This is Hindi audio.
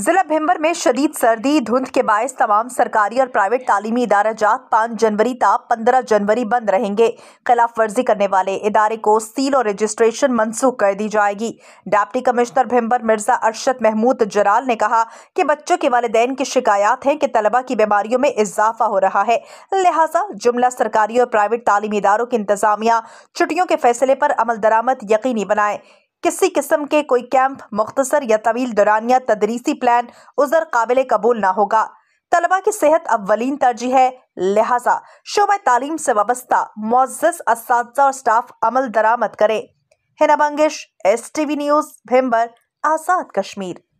जिला भिम्बर में शदीद सर्दी धुंध के बायस तमाम सरकारी और प्राइवेट तालीमी इदारा जात पाँच जनवरी तक पंद्रह जनवरी बंद रहेंगे खिलाफ वर्जी करने वाले इदारे को सील और रजिस्ट्रेशन मनसूख कर दी जाएगी डेप्टी कमिश्नर भिम्बर मिर्जा अरशद महमूद जराल ने कहा कि बच्चों के वालदेन की शिकायत है कि तलबा की बीमारियों में इजाफा हो रहा है लिहाजा जुमला सरकारी और प्राइवेट तालीमी इदारों की इंतजामिया छुट्टियों के फैसले पर अमल दरामद यकीनी बनाए किसी किस्म के कोई कैंप मुख्तसर या तवील दुरानिया तदरीसी प्लान उजर काबिल कबूल ना होगा तलबा की सेहत अवलिन तरजीह है लिहाजा शोबा तालीम से वाबस्ता मोज़ इस और स्टाफ अमल दरामद करे Hina Bangash S T V news Bhimber Azad Kashmir